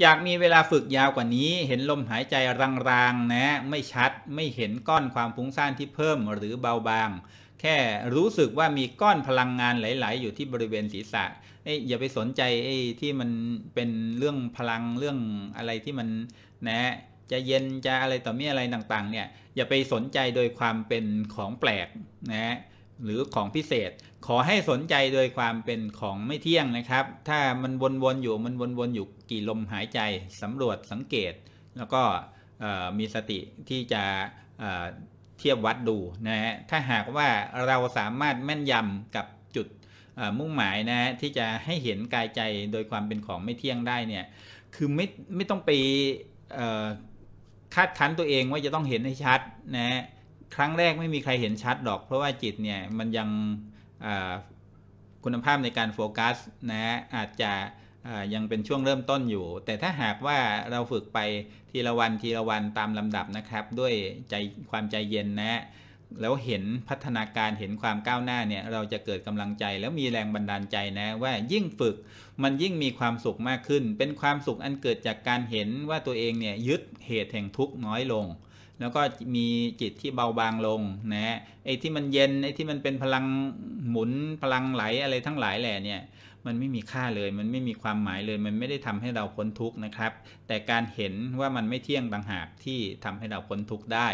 อยากมีเวลาฝึกยาวกว่านี้ เห็นลมหายใจรางๆนะ ไม่ชัดไม่เห็นก้อนความฟุ้งซ่านที่เพิ่มหรือเบาบางแค่รู้สึกว่ามีก้อนพลังงานไหลๆอยู่ที่บริเวณศีรษะอย่าไปสนใจไอ้ที่มันเป็นเรื่องพลังเรื่องอะไรที่มันนะ จะเย็นจะอะไรต่อเมืออะไรต่างๆ เนี่ย อย่าไปสนใจโดยความเป็นของแปลกนะหรือของพิเศษขอให้สนใจโดยความเป็นของไม่เที่ยงนะครับ ถ้ามันวนๆอยู่ มันวนๆอยู่กี่ลมหายใจสำรวจสังเกต แล้วก็มีสติที่จะเทียบวัดดูนะฮะถ้าหากว่าเราสามารถแม่นยำกับจุดมุ่งหมายนะฮะที่จะให้เห็นกายใจโดยความเป็นของไม่เที่ยงได้เนี่ยคือไม่ไม่ต้องไปคาดคั้นตัวเองว่าจะต้องเห็นให้ชัดนะฮะครั้งแรกไม่มีใครเห็นชัดหรอก เพราะว่าจิตเนี่ยมันยังคุณภาพในการโฟกัสนะฮะอาจจะยังเป็นช่วงเริ่มต้นอยู่ แต่ถ้าหากว่าเราฝึกไปทีละวันทีละวันตามลำดับนะครับ ด้วยใจความใจเย็นนะแล้วเห็นพัฒนาการเห็นความก้าวหน้าเนี่ยเราจะเกิดกำลังใจแล้วมีแรงบันดาลใจนะว่ายิ่งฝึกมันยิ่งมีความสุขมากขึ้นเป็นความสุขอันเกิดจากการเห็นว่าตัวเองเนี่ยยึดเหตุแห่งทุกข์น้อยลงแล้วก็มีจิตที่เบา บางลงนะไอ้ที่มันเย็น ไอ้ที่มันเป็นพลังหมุน พลังไหลอะไรทั้งหลายแหล่เนี่ย มันไม่มีค่าเลย มันไม่มีความหมายเลย มันไม่ได้ทำให้เราพ้นทุกข์นะครับ แต่การเห็นว่ามันไม่เที่ยงบางหากที่ทำให้เราพ้นทุกข์ได้